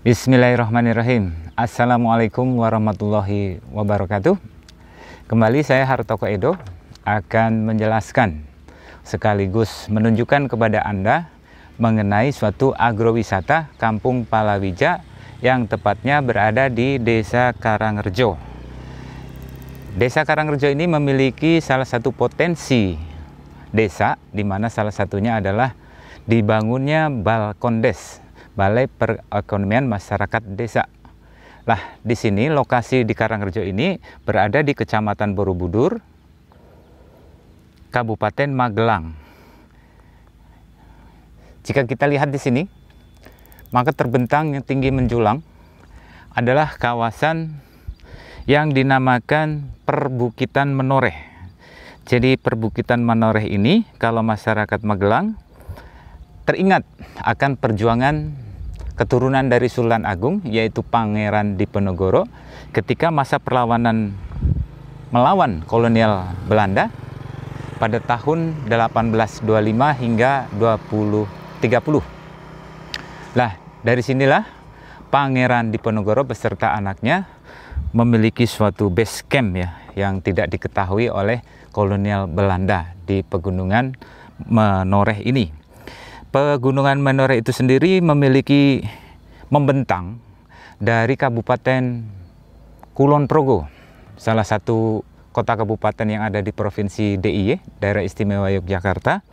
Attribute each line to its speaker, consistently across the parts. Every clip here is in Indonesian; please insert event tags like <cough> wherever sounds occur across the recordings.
Speaker 1: Bismillahirrahmanirrahim. Assalamualaikum warahmatullahi wabarakatuh. Kembali saya Hartoko Edo akan menjelaskan sekaligus menunjukkan kepada Anda mengenai suatu agrowisata Kampung Palawija yang tepatnya berada di Desa Karangrejo. Desa Karangrejo ini memiliki salah satu potensi desa di mana salah satunya adalah dibangunnya balkon desa Balai Perekonomian Masyarakat Desa. Lah, di sini lokasi di Karangrejo ini berada di Kecamatan Borobudur, Kabupaten Magelang. Jika kita lihat di sini, maka terbentang yang tinggi menjulang adalah kawasan yang dinamakan perbukitan menoreh. Jadi perbukitan menoreh ini kalau masyarakat Magelang teringat akan perjuangan keturunan dari Sultan Agung yaitu Pangeran Diponegoro ketika masa perlawanan melawan kolonial Belanda pada tahun 1825 hingga 2030. Lah, dari sinilah Pangeran Diponegoro beserta anaknya memiliki suatu base camp ya yang tidak diketahui oleh kolonial Belanda di pegunungan Menoreh ini. Pegunungan Menore itu sendiri memiliki membentang dari Kabupaten Kulon Progo, salah satu kota kabupaten yang ada di Provinsi DIY, Daerah Istimewa Yogyakarta,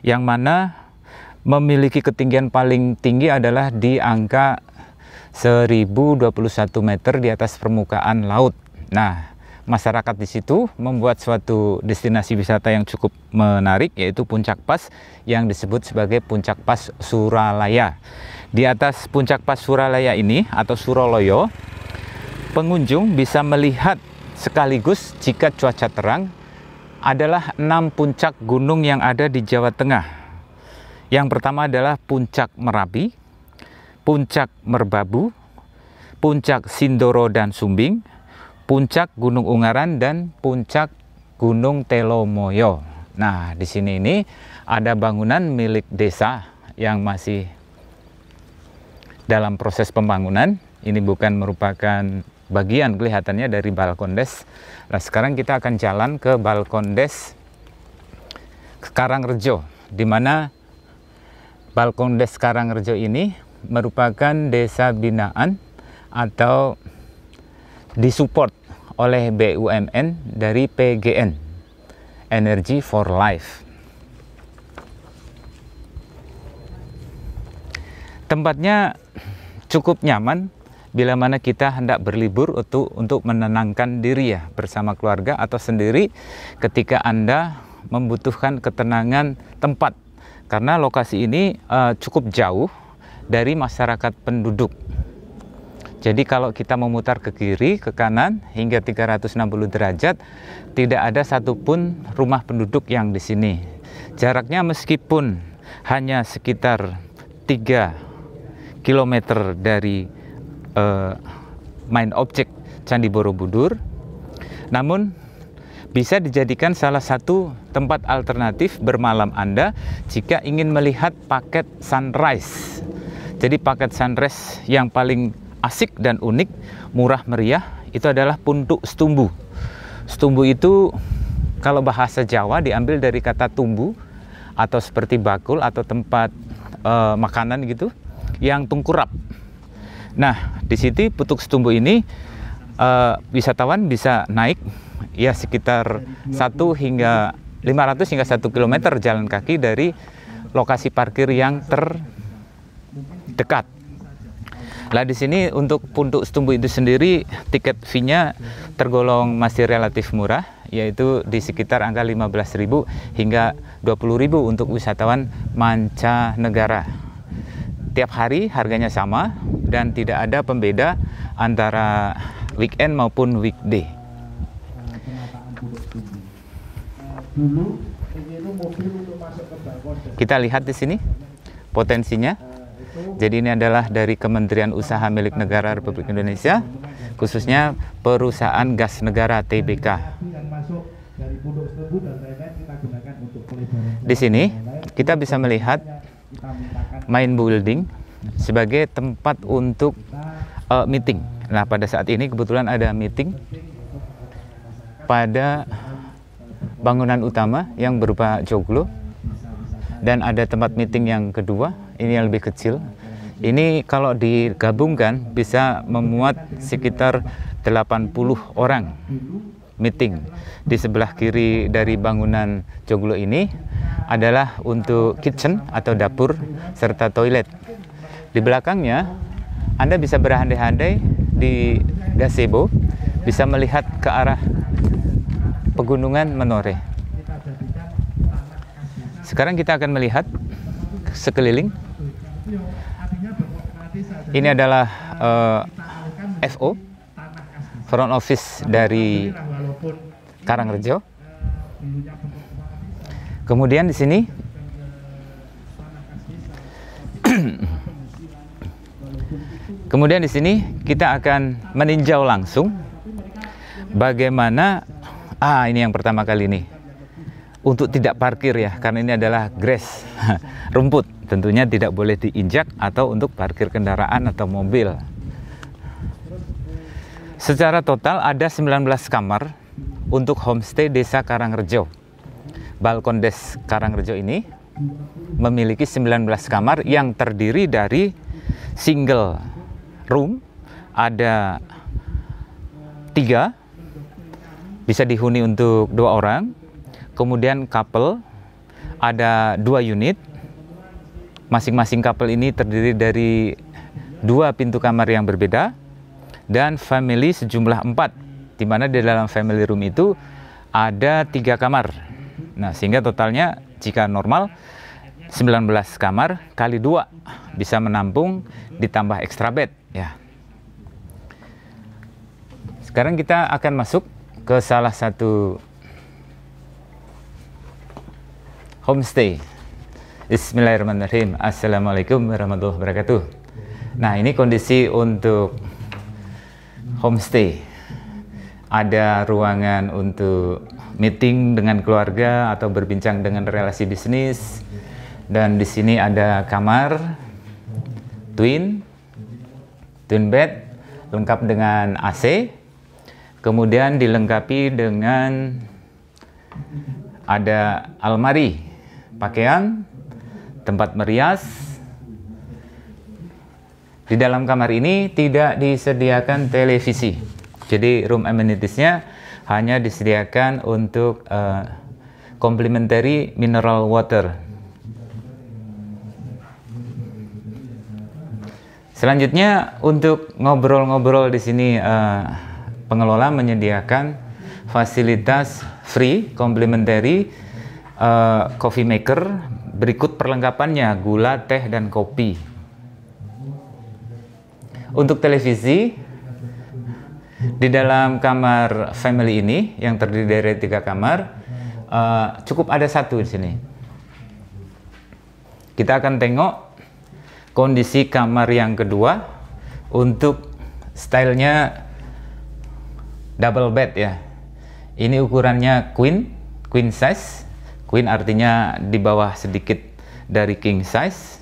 Speaker 1: yang mana memiliki ketinggian paling tinggi adalah di angka 1021 meter di atas permukaan laut. Nah, masyarakat di situ membuat suatu destinasi wisata yang cukup menarik yaitu Puncak Pas yang disebut sebagai Puncak Pas Suralaya. Di atas Puncak Pas Suralaya ini atau Suroloyo, pengunjung bisa melihat sekaligus jika cuaca terang adalah enam puncak gunung yang ada di Jawa Tengah. Yang pertama adalah Puncak Merapi, Puncak Merbabu, Puncak Sindoro dan Sumbing, puncak Gunung Ungaran dan puncak Gunung Telomoyo. Nah, di sini ini ada bangunan milik desa yang masih dalam proses pembangunan. Ini bukan merupakan bagian kelihatannya dari Balkondes. Nah, sekarang kita akan jalan ke balkon Balkondes Karangrejo, di mana balkon Balkondes Karangrejo ini merupakan desa binaan atau disupport oleh BUMN dari PGN Energy for Life. Tempatnya cukup nyaman bila mana kita hendak berlibur untuk untuk menenangkan diri ya bersama keluarga atau sendiri ketika Anda membutuhkan ketenangan tempat karena lokasi ini uh, cukup jauh dari masyarakat penduduk jadi kalau kita memutar ke kiri, ke kanan hingga 360 derajat, tidak ada satupun rumah penduduk yang di sini. Jaraknya meskipun hanya sekitar 3 km dari uh, main objek Candi Borobudur, namun bisa dijadikan salah satu tempat alternatif bermalam Anda jika ingin melihat paket sunrise. Jadi paket sunrise yang paling asik dan unik, murah meriah, itu adalah puntuk setumbu. Setumbu itu kalau bahasa Jawa diambil dari kata tumbu atau seperti bakul atau tempat e, makanan gitu yang tungkurap. Nah, di sini putuk setumbu ini e, wisatawan bisa naik ya sekitar 1 hingga 500 hingga 1 km jalan kaki dari lokasi parkir yang terdekat. Nah di sini untuk untuk setumbu itu sendiri tiket fee-nya tergolong masih relatif murah yaitu di sekitar angka 15.000 hingga 20.000 untuk wisatawan manca negara Tiap hari harganya sama dan tidak ada pembeda antara weekend maupun weekday. Kita lihat di sini potensinya jadi ini adalah dari Kementerian Usaha milik negara Republik Indonesia, khususnya perusahaan gas negara TBK. Di sini kita bisa melihat main building sebagai tempat untuk uh, meeting. Nah, pada saat ini kebetulan ada meeting pada bangunan utama yang berupa joglo dan ada tempat meeting yang kedua ini yang lebih kecil. Ini kalau digabungkan bisa memuat sekitar 80 orang meeting. Di sebelah kiri dari bangunan joglo ini adalah untuk kitchen atau dapur serta toilet. Di belakangnya Anda bisa berandai-andai di gazebo bisa melihat ke arah pegunungan Menore. Sekarang kita akan melihat sekeliling ini adalah uh, eh, FO, front office dari Karangrejo. Kemudian di sini <clears throat> Kemudian di sini kita akan meninjau langsung bagaimana ah ini yang pertama kali ini untuk tidak parkir ya karena ini adalah grass <laughs> rumput tentunya tidak boleh diinjak atau untuk parkir kendaraan atau mobil. Secara total ada 19 kamar untuk homestay Desa Karangrejo. Balkon Des Karangrejo ini memiliki 19 kamar yang terdiri dari single room ada tiga bisa dihuni untuk dua orang kemudian couple ada dua unit Masing-masing kapel ini terdiri dari dua pintu kamar yang berbeda dan family sejumlah empat, di mana di dalam family room itu ada tiga kamar. Nah, sehingga totalnya jika normal 19 kamar kali dua bisa menampung ditambah extra bed ya. Sekarang kita akan masuk ke salah satu homestay Bismillahirrahmanirrahim. Assalamualaikum warahmatullahi wabarakatuh. Nah, ini kondisi untuk homestay. Ada ruangan untuk meeting dengan keluarga atau berbincang dengan relasi bisnis. Dan di sini ada kamar twin twin bed lengkap dengan AC. Kemudian dilengkapi dengan ada almari pakaian tempat merias. Di dalam kamar ini tidak disediakan televisi. Jadi room amenities-nya hanya disediakan untuk uh, eh, complimentary mineral water. Selanjutnya untuk ngobrol-ngobrol di sini uh, pengelola menyediakan fasilitas free complimentary uh, eh, coffee maker Berikut perlengkapannya, gula, teh, dan kopi. Untuk televisi, di dalam kamar family ini yang terdiri dari tiga kamar, uh, cukup ada satu di sini. Kita akan tengok kondisi kamar yang kedua untuk stylenya double bed ya. Ini ukurannya queen, queen size Queen artinya di bawah sedikit dari king size.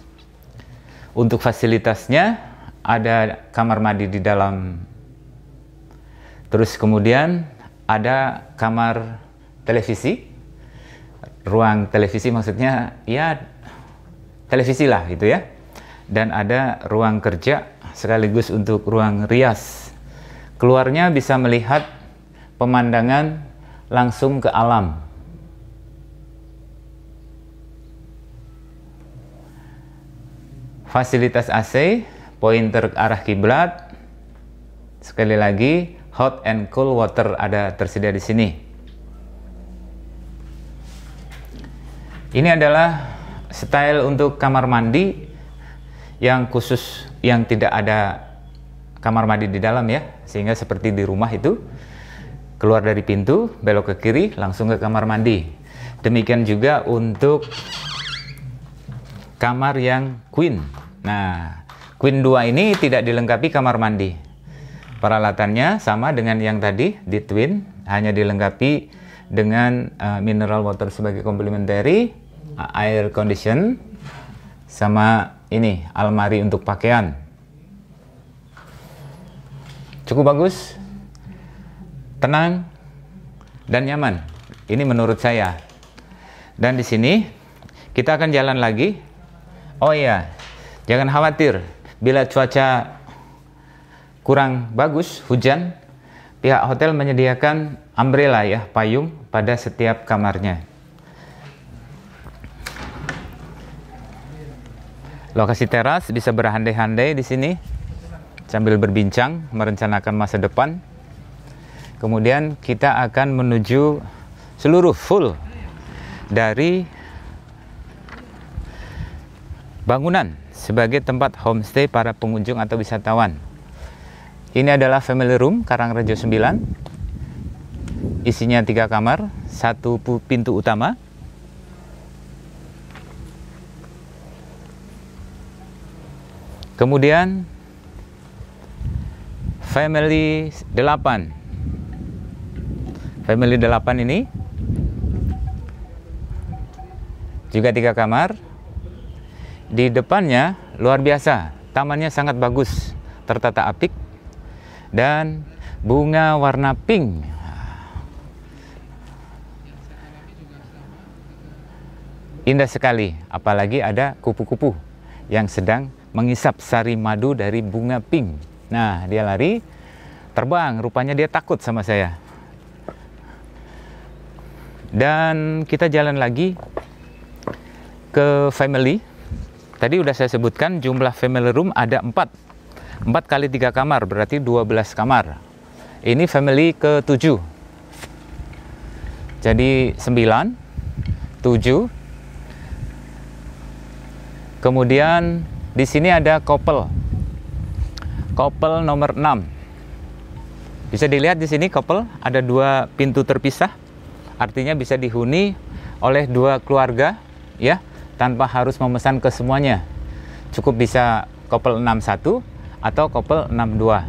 Speaker 1: Untuk fasilitasnya ada kamar mandi di dalam. Terus kemudian ada kamar televisi. Ruang televisi maksudnya ya televisi lah gitu ya. Dan ada ruang kerja sekaligus untuk ruang rias. Keluarnya bisa melihat pemandangan langsung ke alam. fasilitas AC, pointer arah kiblat. Sekali lagi, hot and cold water ada tersedia di sini. Ini adalah style untuk kamar mandi yang khusus yang tidak ada kamar mandi di dalam ya, sehingga seperti di rumah itu keluar dari pintu, belok ke kiri, langsung ke kamar mandi. Demikian juga untuk kamar yang queen. Nah, queen 2 ini tidak dilengkapi kamar mandi. Peralatannya sama dengan yang tadi di twin, hanya dilengkapi dengan uh, mineral water sebagai complementary, eh, air condition, sama ini almari untuk pakaian. Cukup bagus, tenang, dan nyaman. Ini menurut saya. Dan di sini kita akan jalan lagi Oh iya, jangan khawatir. Bila cuaca kurang bagus, hujan, pihak hotel menyediakan umbrella ya, payung pada setiap kamarnya. Lokasi teras bisa berhandai-handai di sini sambil berbincang merencanakan masa depan. Kemudian kita akan menuju seluruh full dari Bangunan sebagai tempat homestay para pengunjung atau wisatawan. Ini adalah family room Karangrejo 9. Isinya tiga kamar, satu pintu utama. Kemudian family 8. Family 8 ini juga tiga kamar, di depannya luar biasa, tamannya sangat bagus, tertata apik dan bunga warna pink. Indah sekali, apalagi ada kupu-kupu yang sedang mengisap sari madu dari bunga pink. Nah, dia lari, terbang, rupanya dia takut sama saya. Dan kita jalan lagi ke family. Tadi udah saya sebutkan jumlah family room ada 4. 4 kali 3 kamar berarti 12 kamar. Ini family ke-7. Jadi 9, 7. Kemudian di sini ada couple. Couple nomor 6. Bisa dilihat di sini couple ada dua pintu terpisah. Artinya bisa dihuni oleh dua keluarga ya tanpa harus memesan ke semuanya. Cukup bisa kopel 61 atau kopel 62.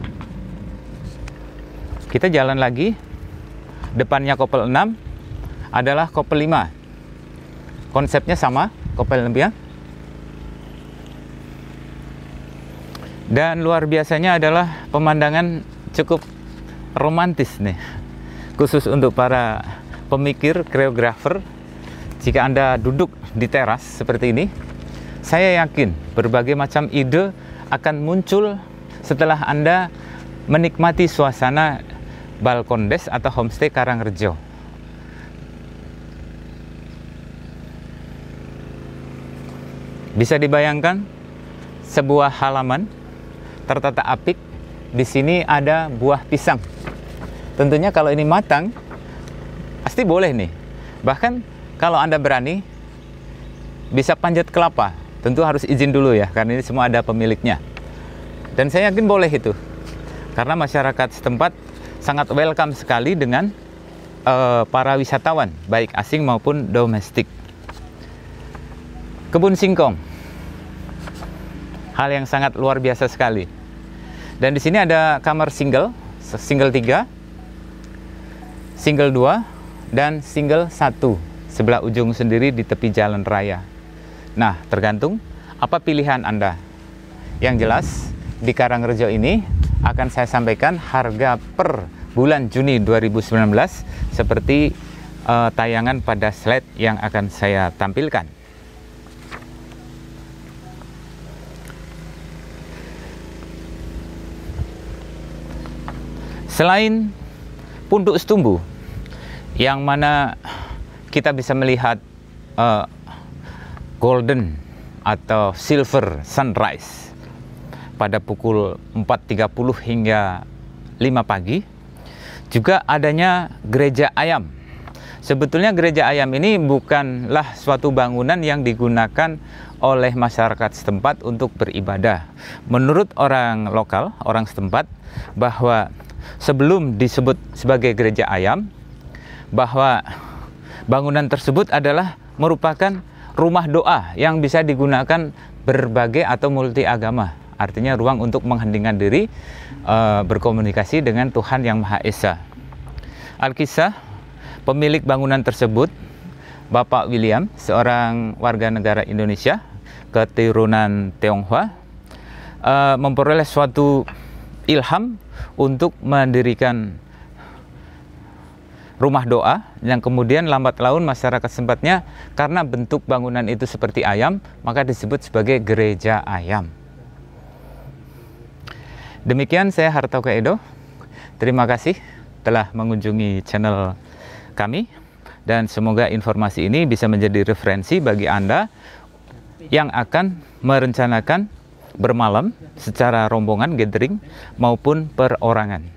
Speaker 1: Kita jalan lagi. Depannya kopel 6 adalah kopel 5. Konsepnya sama, kopel 6 ya. Dan luar biasanya adalah pemandangan cukup romantis nih. Khusus untuk para pemikir, koreografer. Jika Anda duduk di teras seperti ini, saya yakin berbagai macam ide akan muncul setelah Anda menikmati suasana balkon des atau homestay Karangrejo. Bisa dibayangkan sebuah halaman tertata apik, di sini ada buah pisang. Tentunya kalau ini matang, pasti boleh nih. Bahkan kalau Anda berani, bisa panjat kelapa, tentu harus izin dulu ya, karena ini semua ada pemiliknya. Dan saya yakin boleh itu, karena masyarakat setempat sangat welcome sekali dengan uh, para wisatawan, baik asing maupun domestik. Kebun singkong, hal yang sangat luar biasa sekali. Dan di sini ada kamar single, single 3, single 2, dan single 1 sebelah ujung sendiri di tepi jalan raya. Nah, tergantung apa pilihan Anda. Yang jelas, di Karangrejo ini akan saya sampaikan harga per bulan Juni 2019 seperti uh, tayangan pada slide yang akan saya tampilkan. Selain Punduk Setumbu, yang mana kita bisa melihat uh, golden atau silver sunrise pada pukul 4.30 hingga 5 pagi. Juga adanya gereja ayam. Sebetulnya gereja ayam ini bukanlah suatu bangunan yang digunakan oleh masyarakat setempat untuk beribadah. Menurut orang lokal, orang setempat, bahwa sebelum disebut sebagai gereja ayam, bahwa bangunan tersebut adalah merupakan rumah doa yang bisa digunakan berbagai atau multi agama. Artinya ruang untuk mengheningkan diri uh, berkomunikasi dengan Tuhan yang Maha Esa. Alkisah, pemilik bangunan tersebut, Bapak William, seorang warga negara Indonesia, keturunan Tionghoa, uh, memperoleh suatu ilham untuk mendirikan rumah doa yang kemudian lambat laun masyarakat sempatnya karena bentuk bangunan itu seperti ayam maka disebut sebagai gereja ayam. Demikian saya Harto Edo. Terima kasih telah mengunjungi channel kami dan semoga informasi ini bisa menjadi referensi bagi Anda yang akan merencanakan bermalam secara rombongan gathering maupun perorangan.